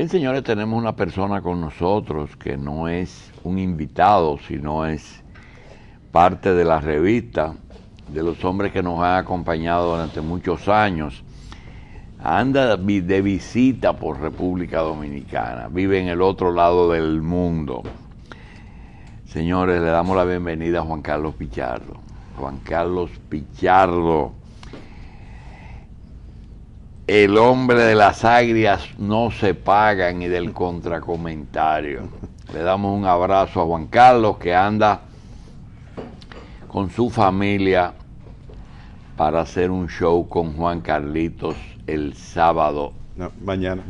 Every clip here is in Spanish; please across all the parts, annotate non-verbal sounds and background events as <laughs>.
Bien, señores, tenemos una persona con nosotros que no es un invitado, sino es parte de la revista de los hombres que nos han acompañado durante muchos años. Anda de visita por República Dominicana, vive en el otro lado del mundo. Señores, le damos la bienvenida a Juan Carlos Pichardo. Juan Carlos Pichardo el hombre de las agrias no se pagan y del contracomentario. Le damos un abrazo a Juan Carlos que anda con su familia para hacer un show con Juan Carlitos el sábado. mañana.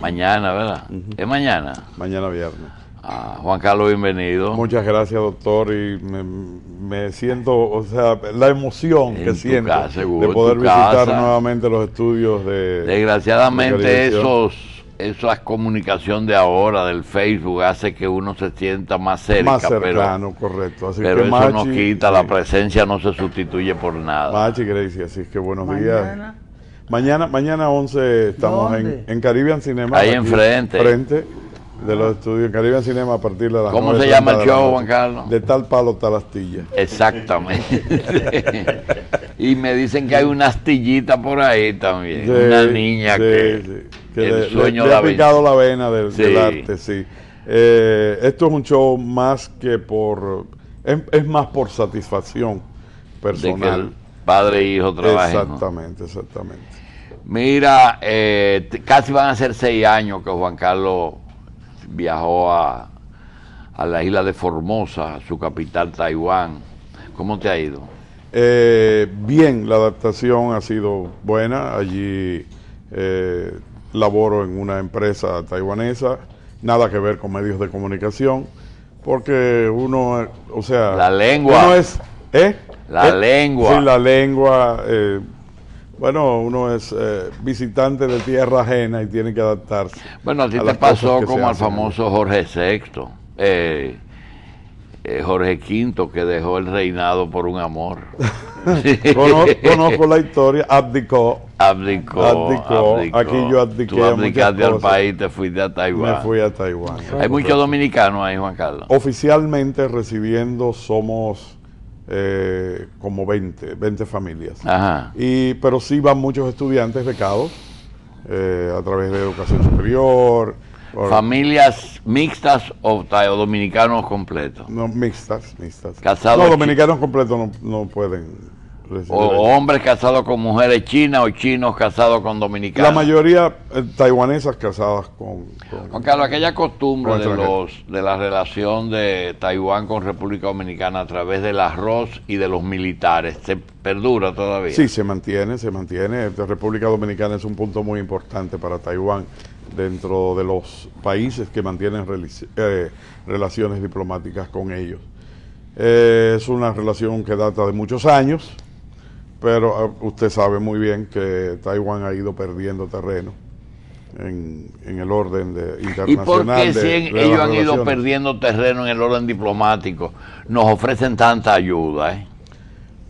Mañana, ¿verdad? ¿Es mañana? Mañana viernes. Ah, Juan Carlos, bienvenido. Muchas gracias, doctor. Y me, siento, o sea, la emoción que siento de poder visitar nuevamente los estudios de. Desgraciadamente, esos, esa comunicación de ahora del Facebook hace que uno se sienta más cerca. Más cercano, pero, correcto. pero eso no quita, la presencia no se sustituye por nada. Machi gracias, así que buenos días. Mañana, mañana 11 estamos en, en Caribbean Cinema. Ahí enfrente de los ah. estudios Cinema a partir de la ¿Cómo se llama el show, Juan Carlos? De tal palo, tal astilla. Exactamente. <laughs> y me dicen que hay una astillita por ahí también. una niña que, le, ha picado la vena del, arte, sí. Eh, esto es un show más que por. Es, más por satisfacción personal. padre e hijo trabajen. Exactamente, exactamente. Mira, eh, casi van a ser seis años que Juan Carlos viajó a, a la isla de Formosa, su capital Taiwán. ¿Cómo te ha ido? Eh, bien, la adaptación ha sido buena. Allí eh, laboro en una empresa taiwanesa, nada que ver con medios de comunicación, porque uno, o sea... La lengua. no es, ¿eh? La ¿Eh? lengua. Sí, la lengua eh, bueno, uno es eh, visitante de tierra ajena y tiene que adaptarse. Bueno, a ti te pasó como al famoso Jorge VI, eh, eh, Jorge V, que dejó el reinado por un amor. <laughs> conozco, la historia, abdicó. Abdicó, abdicó. Aquí yo abdiqué. Tú abdicaste al país, te fuiste a Taiwán. Me fui a Taiwán. Hay muchos dominicanos ahí, Juan Carlos. Oficialmente recibiendo somos eh, como 20, 20 familias. Y, pero sí van muchos estudiantes becados eh, a través de educación superior. ¿Familias mixtas o, dominicanos completos? No, mixtas, mixtas. Casados. No, dominicanos completos no, no pueden. O hombres casados con mujeres chinas o chinos casados con dominicanos. La mayoría eh, taiwanesas casadas con, con, aquella costumbre de, los, de la relación de Taiwán con República Dominicana a través del arroz y de los militares, ¿se perdura todavía? Sí, se mantiene, se mantiene. República Dominicana es un punto muy importante para Taiwán dentro de los países que mantienen eh, relaciones diplomáticas con ellos. Eh, es una relación que data de muchos años pero ah, usted sabe muy bien que Taiwán ha ido perdiendo terreno en, el orden de, internacional. por qué si ellos han ido perdiendo terreno en el orden diplomático? Nos ofrecen tanta ayuda, eh?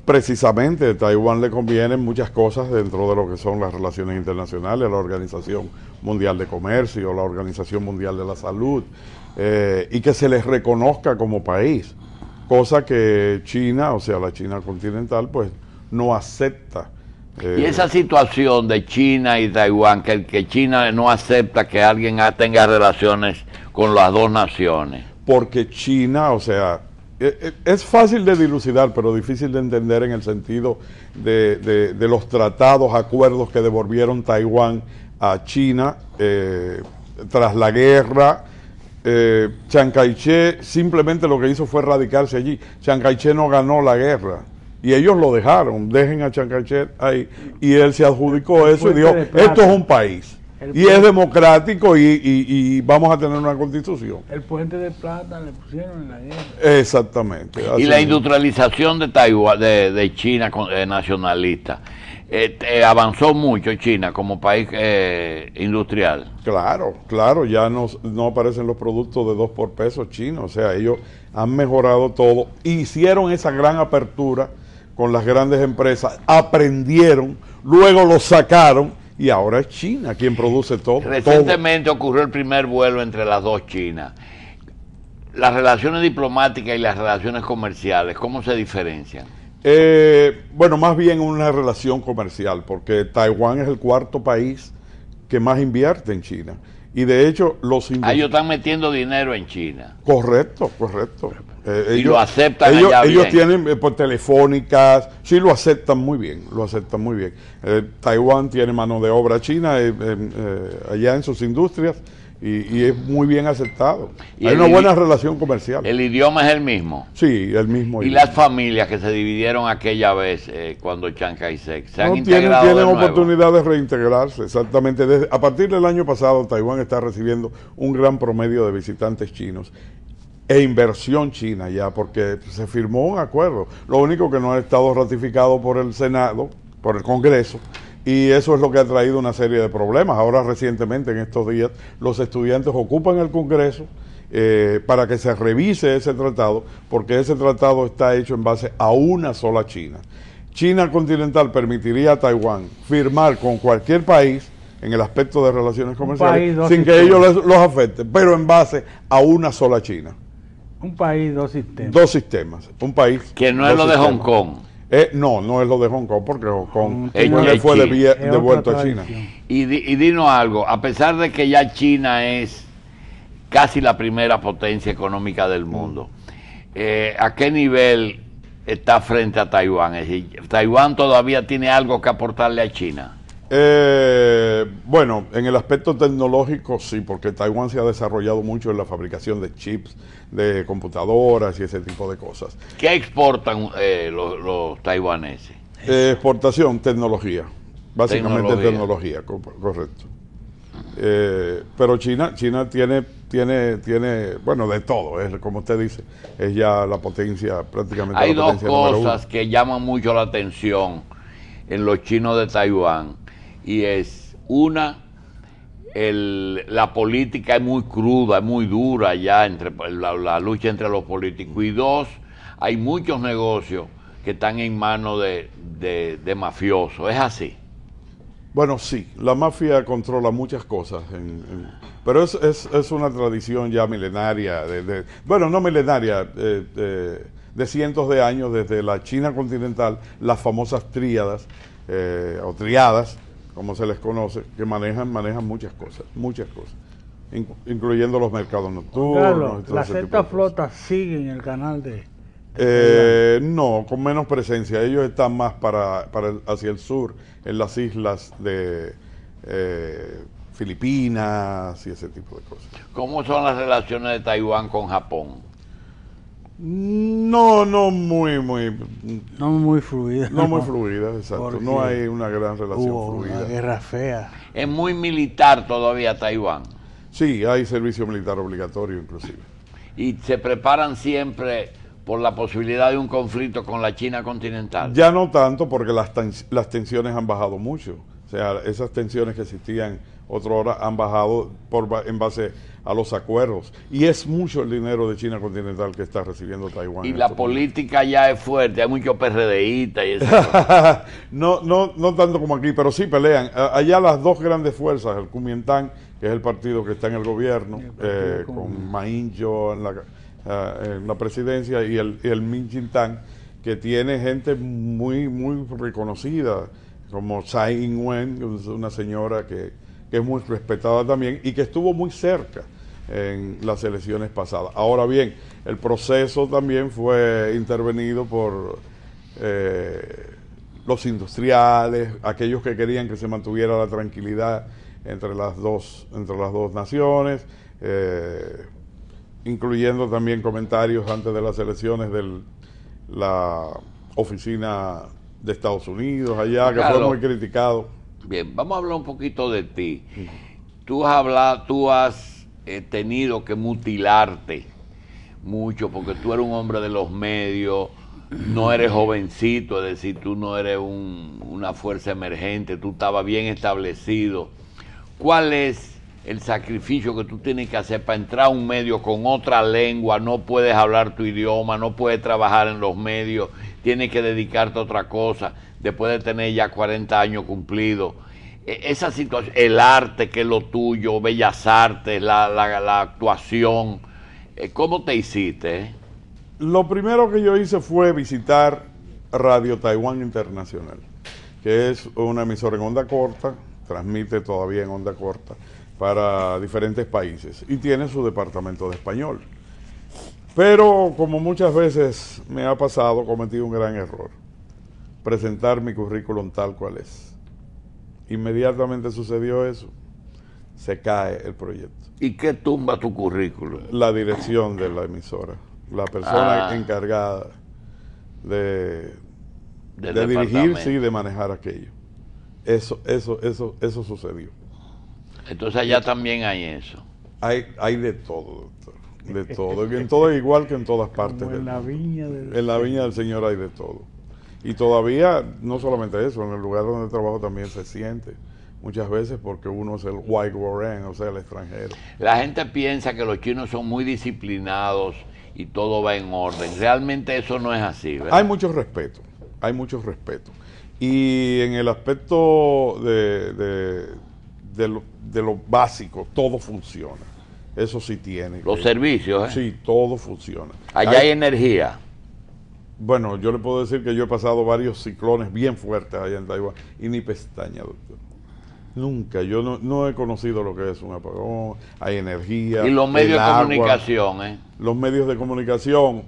precisamente a Taiwán le convienen muchas cosas dentro de lo que son las relaciones internacionales, la Organización Mundial de Comercio, la Organización Mundial de la Salud, eh, y que se les reconozca como país, cosa que China, o sea, la China continental, pues no acepta. Eh, y esa situación de China y Taiwán, que, que China no acepta que alguien tenga relaciones con las dos naciones. Porque China, o sea, e, e, es fácil de dilucidar, pero difícil de entender en el sentido de, de, los tratados, acuerdos que devolvieron Taiwán a China eh, tras la guerra. Eh, Chiang Kai-shek simplemente lo que hizo fue radicarse allí. Chiang Kai-shek no ganó la guerra. Y ellos lo dejaron, dejen a Chancachet ahí. Y él se adjudicó eso y dijo, esto es un país. y es democrático y, vamos a tener una constitución. El puente de plata le pusieron en la guerra. Exactamente. Y la industrialización de Taiwán, de, China eh, nacionalista. Este, eh, avanzó mucho China como país eh, industrial. Claro, claro, ya no, no aparecen los productos de dos por peso chinos, o sea, ellos han mejorado todo, hicieron esa gran apertura con las grandes empresas, aprendieron, luego lo sacaron y ahora es China quien produce todo. Recientemente ocurrió el primer vuelo entre las dos Chinas. Las relaciones diplomáticas y las relaciones comerciales, ¿cómo se diferencian? Eh, bueno, más bien una relación comercial, porque Taiwán es el cuarto país que más invierte en China. Y de hecho, los Ah, Ellos están metiendo dinero en China. Correcto, correcto. Eh, y ellos, lo aceptan ellos, ellos tienen eh, por pues, telefónicas, sí lo aceptan muy bien, lo aceptan muy bien. Eh, Taiwán tiene mano de obra china allá en sus industrias y, es muy bien aceptado. Hay una buena relación comercial. ¿El idioma es el mismo? Sí, el mismo. ¿Y las familias que se dividieron aquella vez eh, cuando Chiang Kai-shek se han integrado Tienen, tienen oportunidad de reintegrarse, exactamente. a partir del año pasado, Taiwán está recibiendo un gran promedio de visitantes chinos e inversión china ya, porque se firmó un acuerdo. Lo único que no ha estado ratificado por el Senado, por el Congreso, y eso es lo que ha traído una serie de problemas. Ahora recientemente, en estos días, los estudiantes ocupan el Congreso eh, para que se revise ese tratado, porque ese tratado está hecho en base a una sola China. China continental permitiría a Taiwán firmar con cualquier país en el aspecto de relaciones comerciales sin que ellos los afecten, pero en base a una sola China. Un país, dos sistemas. Dos sistemas. Un país. Que no es lo de Hong Kong. Eh, no, no es lo de Hong Kong, porque Hong Kong le mm, fue de, a China. Y, di, dinos algo, a pesar de que ya China es casi la primera potencia económica del mundo, eh, ¿a qué nivel está frente a Taiwán? Es decir, ¿Taiwán todavía tiene algo que aportarle a China? Eh, bueno, en el aspecto tecnológico sí, porque Taiwán se ha desarrollado mucho en la fabricación de chips, de computadoras y ese tipo de cosas. ¿Qué exportan eh, los, taiwaneses? Eh, exportación, tecnología. Básicamente tecnología, correcto. pero China, China tiene, tiene, tiene, bueno, de todo, es como usted dice, es ya la potencia prácticamente. Hay dos cosas que llaman mucho la atención en los chinos de Taiwán y es una, el, la política es muy cruda, es muy dura ya entre la, lucha entre los políticos y dos, hay muchos negocios que están en manos de, de, mafiosos, es así. Bueno, sí, la mafia controla muchas cosas, pero es, es, una tradición ya milenaria, de, bueno, no milenaria, eh, eh, de cientos de años desde la China continental, las famosas tríadas eh, o triadas, como se les conoce, que manejan, manejan muchas cosas, muchas cosas, incluyendo los mercados nocturnos. ¿La las flota flotas siguen el canal de... Eh, no, con menos presencia. Ellos están más para, para hacia el sur, en las islas de eh, Filipinas y ese tipo de cosas. ¿Cómo son las relaciones de Taiwán con Japón? No, no muy, muy. No muy fluida. No, muy fluida, exacto. No hay una gran relación fluida. Una guerra fea. Es muy militar todavía Taiwán. Sí, hay servicio militar obligatorio inclusive. Y se preparan siempre por la posibilidad de un conflicto con la China continental. Ya no tanto porque las, las tensiones han bajado mucho. O sea, esas tensiones que existían otro hora han bajado por, en base a los acuerdos. Y es mucho el dinero de China continental que está recibiendo Taiwán. Y la política ya es fuerte, hay mucho PRDistas y <laughs> no, no, no tanto como aquí, pero sí pelean. Allá las dos grandes fuerzas, el Kuomintang, que es el partido que está en el gobierno, eh, con, Mainjo en la, eh, en la presidencia, y el, el Min que tiene gente muy, muy reconocida, como Tsai Ing-wen, una señora que que es muy respetada también y que estuvo muy cerca en las elecciones pasadas. Ahora bien, el proceso también fue intervenido por eh, los industriales, aquellos que querían que se mantuviera la tranquilidad entre las dos, entre las dos naciones, eh, incluyendo también comentarios antes de las elecciones de la oficina de Estados Unidos allá, que fue muy criticado. Bien, vamos a hablar un poquito de ti. Tú has hablado, tú has eh, tenido que mutilarte mucho porque tú eres un hombre de los medios, no eres jovencito, es decir, tú no eres una fuerza emergente, tú estabas bien establecido. ¿Cuál es el sacrificio que tú tienes que hacer para entrar a un medio con otra lengua? No puedes hablar tu idioma, no puedes trabajar en los medios, tienes que dedicarte a otra cosa después de tener ya 40 años cumplidos. E-, esa situación, el arte que es lo tuyo, bellas artes, la, actuación, eh, ¿cómo te hiciste? Lo primero que yo hice fue visitar Radio Taiwán Internacional, que es una emisora en onda corta, transmite todavía en onda corta para diferentes países y tiene su departamento de español. Pero como muchas veces me ha pasado, cometí un gran error presentar mi currículum tal cual es. Inmediatamente sucedió eso, se cae el proyecto. ¿Y qué tumba tu currículum? La dirección de la emisora, la persona ah. encargada de, de dirigir, sí, de manejar aquello. Eso, eso, eso, eso sucedió. Entonces allá también hay eso. Hay, hay de todo, doctor. De todo. En todo igual que en todas partes. En la viña del Señor hay de todo. Y todavía, no solamente eso, en el lugar donde trabajo también se siente muchas veces porque uno es el white warren, o sea, el extranjero. La gente piensa que los chinos son muy disciplinados y todo va en orden. Realmente eso no es así. ¿verdad? Hay mucho respeto, hay mucho respeto. Y en el aspecto de, de, lo, de básico, todo funciona. Eso sí tiene. Los servicios. ¿eh? Sí, todo funciona. Allá hay energía. Bueno, yo le puedo decir que yo he pasado varios ciclones bien fuertes allá en Taiwán y ni pestaña, doctor. Nunca, yo no, he conocido lo que es un apagón, hay energía. Y los medios de comunicación, ¿eh? Los medios de comunicación,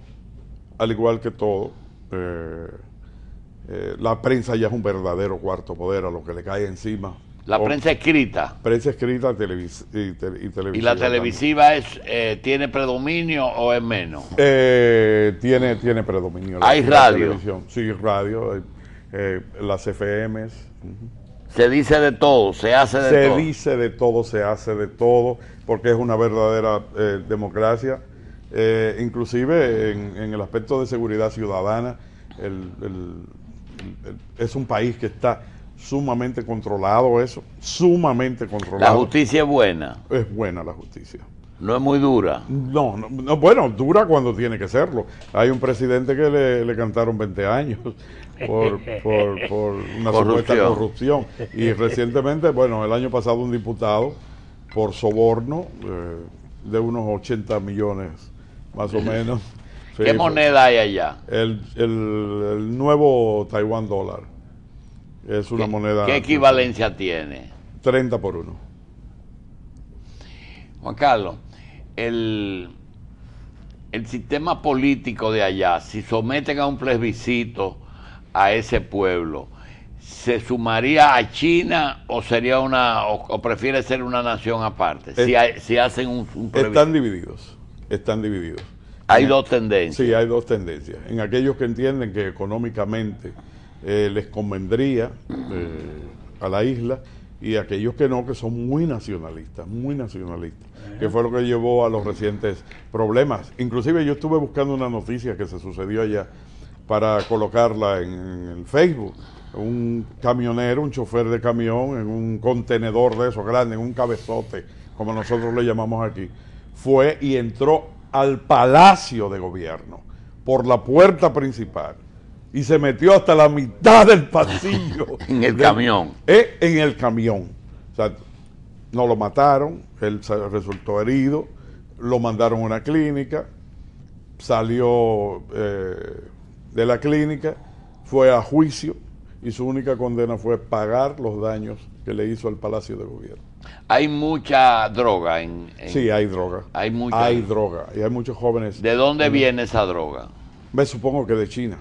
al igual que todo, eh, eh, la prensa ya es un verdadero cuarto poder a lo que le cae encima la oh. prensa escrita. Prensa escrita y, televisiva. ¿Y la televisiva es eh, tiene predominio o es menos? Eh, tiene, tiene predominio. ¿Hay radio? Sí, radio, eh, las FMs. Se dice de todo, se hace de todo. Se dice de todo, se hace de todo, porque es una verdadera democracia. inclusive en, el aspecto de seguridad ciudadana, es un país que está sumamente controlado eso, sumamente controlado. La justicia es buena. Es buena la justicia. No es muy dura. No, no, bueno, dura cuando tiene que serlo. Hay un presidente que le, cantaron 20 años <laughs> por, por, una supuesta corrupción. Y recientemente, bueno, el año pasado un diputado por soborno eh, de unos 80 millones más o <laughs> menos. ¿Qué moneda pues, hay allá? El, el, el nuevo Taiwán dólar. Es una moneda. ¿Qué equivalencia tiene? 30 por 1. Juan Carlos, el, el sistema político de allá, si someten a un plebiscito a ese pueblo, ¿se sumaría a China o sería una o, prefiere ser una nación aparte? si, hacen un, Están divididos, están divididos. Hay dos tendencias. Sí, hay dos tendencias. En aquellos que entienden que económicamente eh, les convendría eh, a la isla y aquellos que no, que son muy nacionalistas, muy nacionalistas, que fue lo que llevó a los recientes problemas. Inclusive yo estuve buscando una noticia que se sucedió allá para colocarla en, Facebook. Un camionero, un chofer de camión, en un contenedor de esos grandes, en un cabezote, como nosotros le llamamos aquí, fue y entró al Palacio de Gobierno por la puerta principal y se metió hasta la mitad del pasillo. <laughs> en el camión. Eh, en el camión. O sea, no lo mataron, él resultó herido, lo mandaron a una clínica, salió eh, de la clínica, fue a juicio y su única condena fue pagar los daños que le hizo al Palacio de Gobierno. Hay mucha droga en... sí, hay droga. Hay, mucha... hay droga y hay muchos jóvenes... ¿De dónde viene esa droga? Me supongo que de China.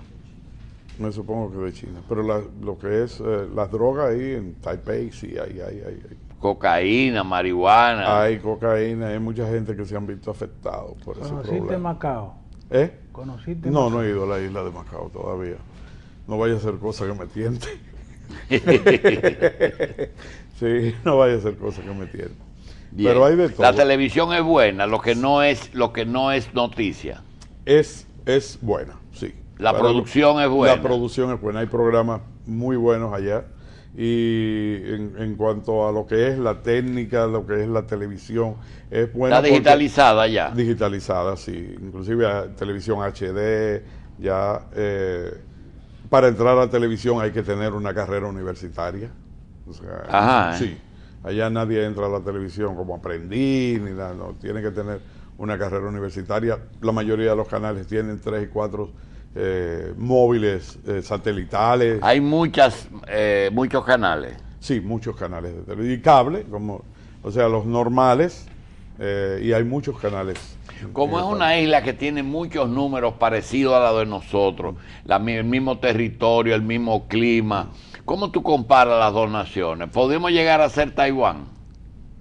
Me supongo que de China. Pero lo que es eh, las drogas ahí en Taipei, sí, hay, hay, hay, Cocaína, marihuana. Hay cocaína, hay mucha gente que se han visto afectados por ese problema. ¿Conociste Macao? ¿Eh? ¿Conociste No, Macao? no he ido a la isla de Macao todavía. No vaya a ser cosa que me tiente. <laughs> sí, no vaya a ser cosa que me tiente. Pero hay de todo. La televisión es buena, lo que no es, lo que no es noticia. Es, es buena, sí. La producción es buena. La producción es buena, hay programas muy buenos allá. Y en, cuanto a lo que es la técnica, lo que es la televisión, es buena. Está digitalizada ya. Digitalizada, sí. Inclusive a, ah, televisión HD, ya... Eh, para entrar a la televisión hay que tener una carrera universitaria. O sea, eh. Sí. Allá nadie entra a la televisión como aprendiz, ni nada, no. Tiene que tener una carrera universitaria. La mayoría de los canales tienen tres y cuatro eh, móviles, eh, satelitales. Hay muchas, eh, muchos canales. Sí, muchos canales de Y cable, como, o sea, los normales, y hay muchos canales. Como es una isla que tiene muchos números parecidos a la de nosotros, el mismo territorio, el mismo clima, ¿cómo tú comparas las dos naciones? ¿Podemos llegar a ser Taiwán?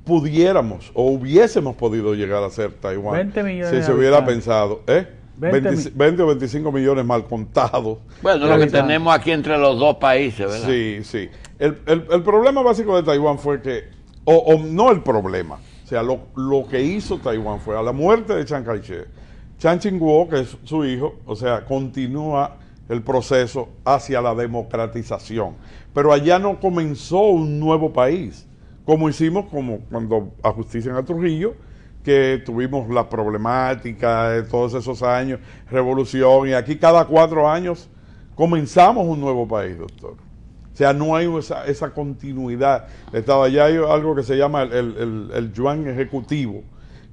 Pudiéramos o hubiésemos podido llegar a ser Taiwán. si se hubiera pensado, ¿eh? 20, o 25 millones mal contados. Bueno, lo que tenemos aquí entre los dos países, ¿verdad? Sí, sí. El, problema básico de Taiwán fue que, o, no el problema, o sea, lo, que hizo Taiwán fue a la muerte de Chiang Kai-shek, Chan ching que es su hijo, o sea, continúa el proceso hacia la democratización. Pero allá no comenzó un nuevo país, como hicimos como cuando ajustician a Trujillo, que tuvimos la problemática de todos esos años, revolución, y aquí cada cuatro años comenzamos un nuevo país, doctor. O sea, no hay esa, continuidad. Estaba allá hay algo que se llama el, yuan ejecutivo,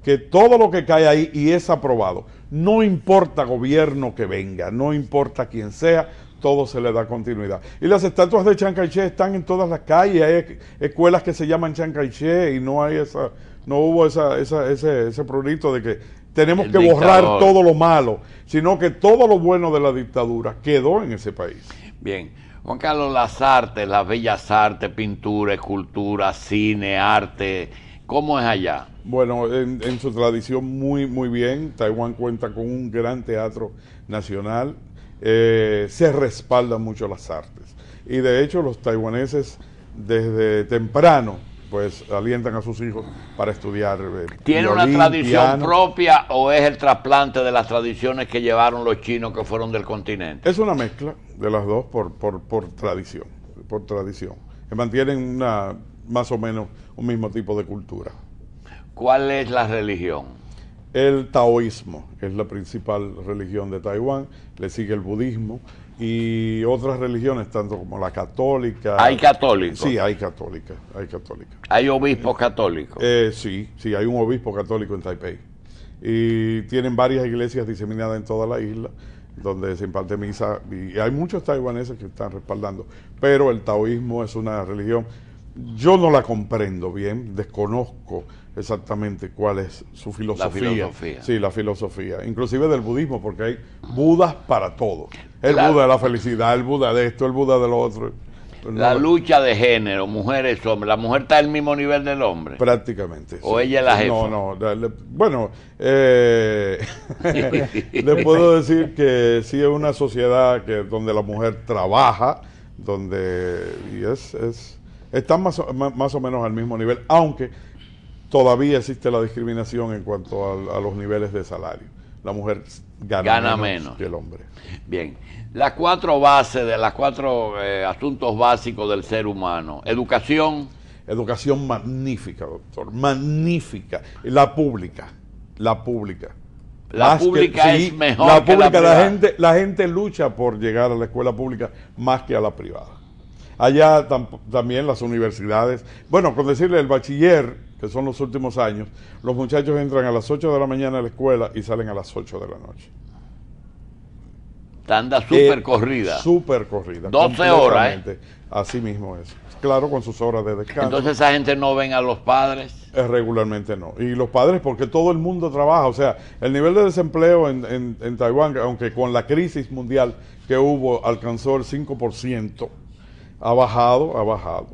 que todo lo que cae ahí y es aprobado, no importa gobierno que venga, no importa quién sea, todo se le da continuidad. Y las estatuas de Chancayche están en todas las calles, hay escuelas que se llaman Chancayche y no hay esa no hubo esa, ese, ese de que tenemos que borrar todo lo malo, sino que todo lo bueno de la dictadura quedó en ese país. Bien, Juan Carlos, las artes, las bellas artes, pintura, escultura, cine, arte, ¿cómo es allá? Bueno, en, su tradición muy, muy bien. Taiwán cuenta con un gran teatro nacional. Eh, se respaldan mucho las artes. Y de hecho los taiwaneses desde temprano pues alientan a sus hijos para estudiar. Eh, ¿Tiene una tradición propia o es el trasplante de las tradiciones que llevaron los chinos que fueron del continente? Es una mezcla de las dos por, por, por tradición, por tradición. Que mantienen una, más o menos un mismo tipo de cultura. ¿Cuál es la religión? El taoísmo es la principal religión de Taiwán, le sigue el budismo, y otras religiones, tanto como la católica. ¿Hay católicos? Sí, hay católicos, hay católicas. ¿Hay obispos católicos? Eh, sí, sí, hay un obispo católico en Taipei. Y tienen varias iglesias diseminadas en toda la isla donde se imparte misa y hay muchos taiwaneses que están respaldando, pero el taoísmo es una religión, yo no la comprendo bien, desconozco exactamente cuál es su filosofía. La filosofía. Sí, la filosofía. Inclusive del budismo, porque hay budas para todo. El Buda de la felicidad, el Buda de esto, el Buda de lo otro. La lucha de género, mujeres, hombres. ¿La mujer está al mismo nivel del hombre? Prácticamente. ¿O ella es la jefa? No, no. bueno, eh, <laughs> le puedo decir que sí es una sociedad que donde la mujer trabaja, donde y es, es, están más, más o menos al mismo nivel, aunque todavía existe la discriminación en cuanto a, los niveles de salario. La mujer gana, menos, que el hombre. Bien, las cuatro bases de las cuatro eh, asuntos básicos del ser humano. Educación. Educación magnífica, doctor, magnífica. La pública, la pública. La pública es mejor. que la, la gente, la gente lucha por llegar a la escuela pública más que a la privada. Allá también las universidades. Bueno, con decirle el bachiller, que son los últimos años, los muchachos entran a las 8 de la mañana a la escuela y salen a las 8 de la noche. Tanda eh, súper corrida. Súper corrida. 12 horas. ¿eh? Así mismo es. Claro, con sus horas de descanso. Entonces esa gente no ven a los padres. Eh, regularmente no. Y los padres porque todo el mundo trabaja. O sea, el nivel de desempleo en, en, en Taiwán, aunque con la crisis mundial que hubo, alcanzó el 5%. Ha bajado, ha bajado.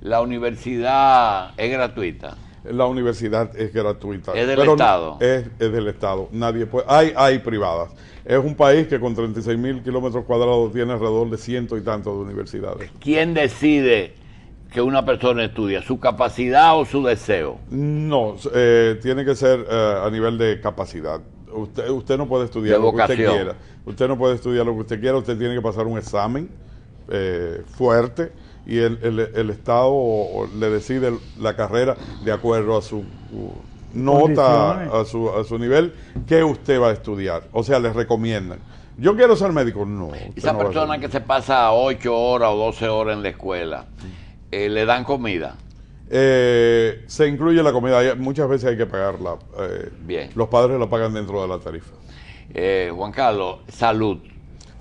La universidad es gratuita. La universidad es gratuita. Es del Estado. es, del Estado. Nadie puede. Hay, hay privadas. Es un país que con 36 mil kilómetros cuadrados tiene alrededor de ciento y tantos de universidades. ¿Quién decide que una persona estudia? ¿Su capacidad o su deseo? No, eh, tiene que ser eh, a nivel de capacidad. Usted, usted no puede estudiar lo que usted quiera. Usted no puede estudiar lo que usted quiera. Usted tiene que pasar un examen eh, fuerte y el, el, Estado le decide la carrera de acuerdo a su nota, a su, a su nivel, que usted va a estudiar. O sea, les recomiendan. Yo quiero ser médico, no. Esa persona que se pasa 8 horas o 12 horas en la escuela, eh, ¿le dan comida? Eh, se incluye la comida, muchas veces hay que pagarla. Bien. Los padres lo pagan dentro de la tarifa. Juan Carlos, salud.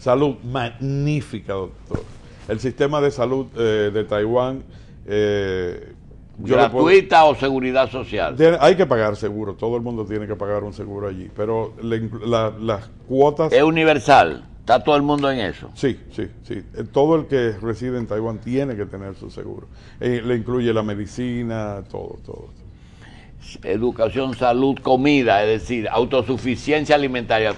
Salud, magnífica, doctor. El sistema de salud eh, de Taiwán... Eh, ¿Gratuita o seguridad social? hay que pagar seguro, todo el mundo tiene que pagar un seguro allí, pero las cuotas... Es universal, está todo el mundo en eso. Sí, sí, sí. Eh, todo el que reside en Taiwán tiene que tener su seguro. Eh, le incluye la medicina, todo, todo educación, salud, comida, es decir, autosuficiencia alimentaria.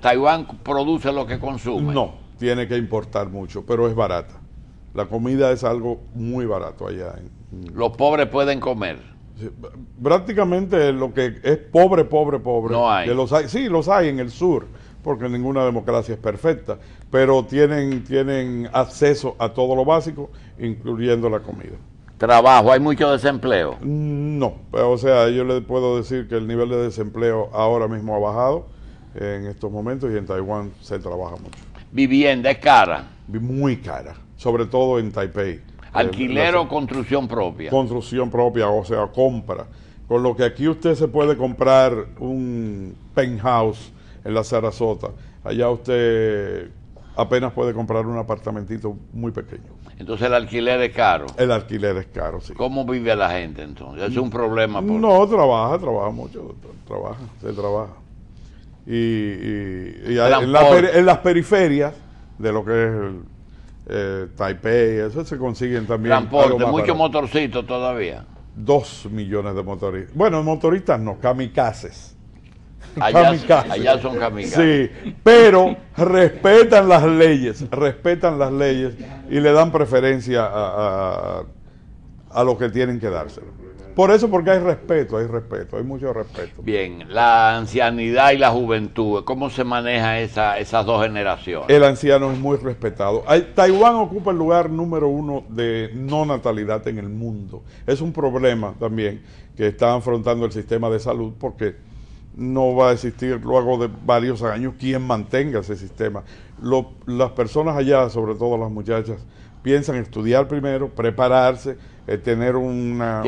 ¿Taiwán produce lo que consume? No, tiene que importar mucho, pero es barata. La comida es algo muy barato allá. ¿Los pobres pueden comer? Prácticamente lo que es pobre, pobre, pobre. No hay. los sí, los hay en el sur, porque ninguna democracia es perfecta, pero tienen, tienen acceso a todo lo básico, incluyendo la comida trabajo, hay mucho desempleo. No, o sea, yo le puedo decir que el nivel de desempleo ahora mismo ha bajado en estos momentos y en Taiwán se trabaja mucho. Vivienda es cara. Muy cara, sobre todo en Taipei. Alquiler eh, o construcción propia. Construcción propia, o sea, compra. Con lo que aquí usted se puede comprar un penthouse en la Sarasota, allá usted apenas puede comprar un apartamentito muy pequeño. Entonces el alquiler es caro. El alquiler es caro, sí. ¿Cómo vive la gente entonces? ¿Es un problema? No, trabaja, trabaja mucho, trabaja, se trabaja. Y, en, las periferias de lo que es eh, Taipei, eso se consiguen también. Transporte, muchos motorcitos todavía. Dos millones de motoristas. Bueno, motoristas no, kamikazes. Allá, son kamikazes. Sí, pero respetan las leyes, respetan las leyes y le dan preferencia a, a, los que tienen que dárselo. Por eso, porque hay respeto, hay respeto, hay mucho respeto. Bien, la ancianidad y la juventud, ¿cómo se maneja esas dos generaciones? El anciano es muy respetado. Taiwán ocupa el lugar número uno de no natalidad en el mundo. Es un problema también que está afrontando el sistema de salud porque no va a existir luego de varios años quien mantenga ese sistema. las personas allá, sobre todo las muchachas, piensan estudiar primero, prepararse, eh, tener un doctorado.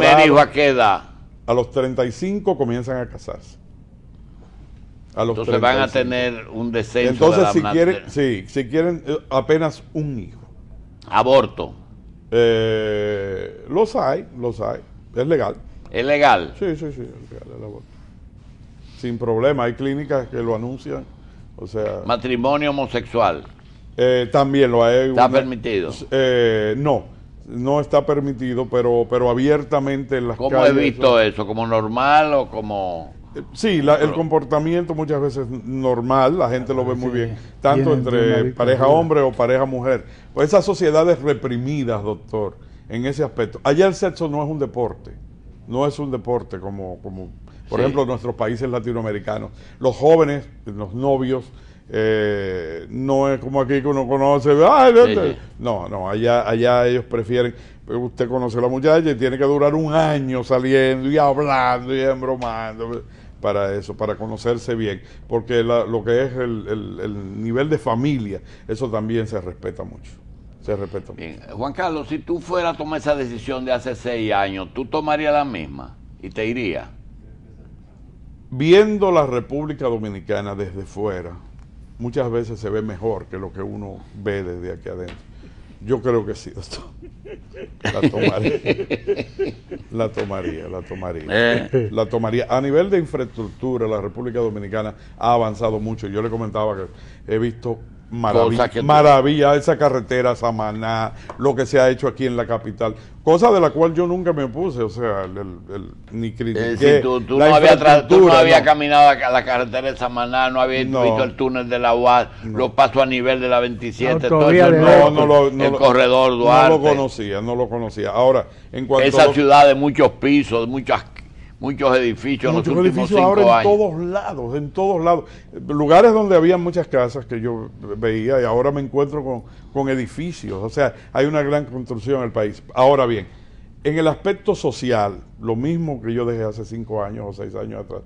¿Tienen hijo a qué edad? A los 35 comienzan a casarse. A los Entonces van a tener un deseo Entonces, si, quieren, sí, si quieren eh, apenas un hijo. Aborto. Eh, los hay, los hay. Es legal. ¿Es legal? Sí, sí, sí, es legal el aborto sin problema. Hay clínicas que lo anuncian. O sea, matrimonio homosexual. Eh, también lo hay. ¿Está permitido? Eh, no, no está permitido, pero, pero abiertamente en las ¿Cómo he visto eso? ¿Como normal o como.? Eh, sí, el comportamiento muchas veces normal, la gente lo ve muy bien, tanto entre pareja hombre o pareja mujer. Pues esas sociedades reprimidas, doctor, en ese aspecto. Allá el sexo no es un deporte, no es un deporte como, como por ejemplo ejemplo, nuestros países latinoamericanos. Los jóvenes, los novios, eh, no es como aquí que uno conoce, no, no, allá, allá ellos prefieren, usted conoce a la muchacha y tiene que durar un año saliendo y hablando y embromando para eso, para conocerse bien, porque lo que es el, nivel de familia, eso también se respeta mucho. Se respeta Mucho. Juan Carlos, si tú fueras a tomar esa decisión de hace seis años, ¿tú tomarías la misma y te irías? viendo la República Dominicana desde fuera, muchas veces se ve mejor que lo que uno ve desde aquí adentro. Yo creo que sí, doctor. La tomaría. La tomaría, la tomaría. Eh. La tomaría. A nivel de infraestructura, la República Dominicana ha avanzado mucho. Yo le comentaba que he visto Maravilla, esa carretera, Samaná, lo que se ha hecho aquí en la capital, cosa de la cual yo nunca me puse, o sea, ni critiqué. tú, no había caminado a la carretera de Samaná, no habías visto el túnel de la UAS, los pasos a nivel de la 27, todo el corredor Duarte. No lo conocía, no lo conocía. Ahora, en Esa ciudad de muchos pisos, de muchas muchos edificios muchos en edificios ahora en todos lados, en todos lados. Lugares donde había muchas casas que yo veía y ahora me encuentro con, con edificios. O sea, hay una gran construcción en el país. Ahora bien, en el aspecto social, lo mismo que yo dejé hace cinco años o seis años atrás,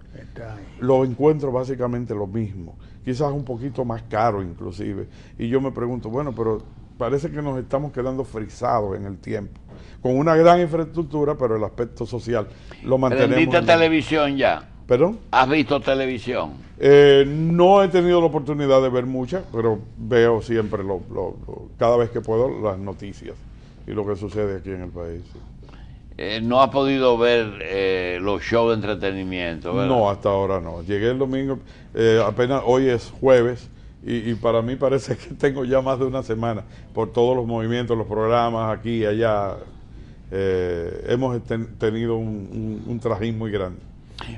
lo encuentro básicamente lo mismo, quizás un poquito más caro inclusive. Y yo me pregunto, bueno, pero parece que nos estamos quedando frisados en el tiempo con una gran infraestructura, pero el aspecto social lo mantenemos. ¿Prendiste televisión ya? ¿Perdón? ¿Has visto televisión? Eh, no he tenido la oportunidad de ver mucha pero veo siempre, lo, lo, cada vez que puedo, las noticias y lo que sucede aquí en el país. Eh, no ha podido ver eh, los shows de entretenimiento, No, hasta ahora no. Llegué el domingo, eh, apenas hoy es jueves, y, y, para mí <laughs> parece que tengo ya más de una semana por todos los movimientos, los programas, aquí y allá. Eh, hemos tenido un, trajín muy grande.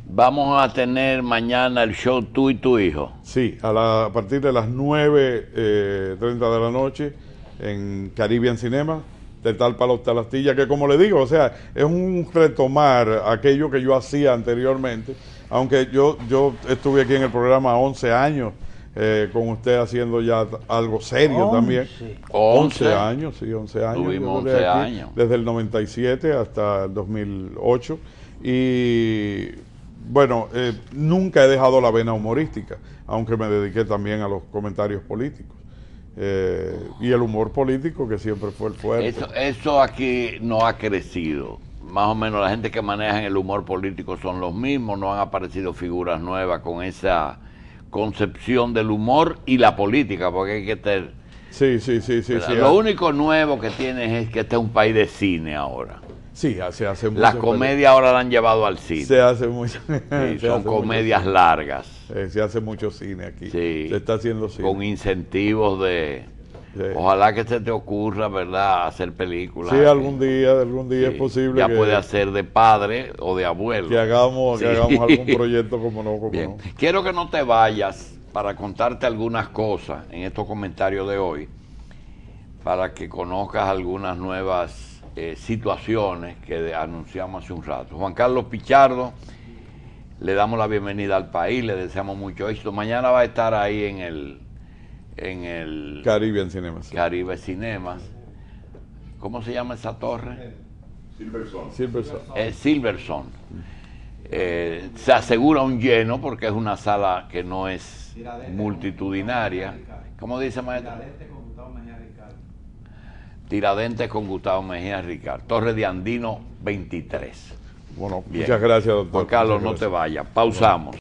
Vamos a tener mañana el show tú y tu hijo. Sí, a, partir de las 9.30 eh, de la noche en Caribbean Cinema, de tal palo que como le digo, o sea, es un retomar aquello que yo hacía anteriormente, aunque yo, yo estuve aquí en el programa 11 años eh, con usted haciendo ya algo serio también. 11 años, sí, 11 años. Tuvimos 11 años. Desde el 97 hasta el 2008. Y bueno, eh, nunca he dejado la vena humorística, aunque me dediqué también a los comentarios políticos. Eh, y el humor político que siempre fue el fuerte. Eso, eso aquí no ha crecido más o menos la gente que maneja el humor político son los mismos, no han aparecido figuras nuevas con esa concepción del humor y la política, porque hay que tener... Sí, sí, sí, sí, Lo ah. único nuevo que tienes es que este es un país de cine ahora. Sí, se hace mucho Las comedias ahora la han llevado al cine. Se hace mucho. <laughs> son comedias largas. Eh, se hace mucho cine aquí. se está haciendo cine. Con incentivos de Ojalá que se te ocurra, ¿verdad?, hacer películas. Sí, algún día, algún día es posible. Ya puede hacer de padre o de abuelo. Que hagamos, que hagamos algún <laughs> proyecto como no, Quiero que no te vayas para contarte algunas cosas en estos comentarios de hoy, para que conozcas algunas nuevas eh, situaciones que anunciamos hace un rato. Juan Carlos Pichardo, le damos la bienvenida al país, le deseamos mucho éxito. Mañana va a estar ahí en el en el Caribbean Cinemas. Caribe Cinemas. ¿Cómo se llama esa torre? Silverson. Silverson. Eh, Silverson. Eh, se asegura un lleno porque es una sala que no es multitudinaria. ¿Cómo dice maestro? Tiradentes con Gustavo Mejía Ricard. Torre de Andino 23. Bueno, muchas gracias, doctor. Carlos, no te vayas. Pausamos.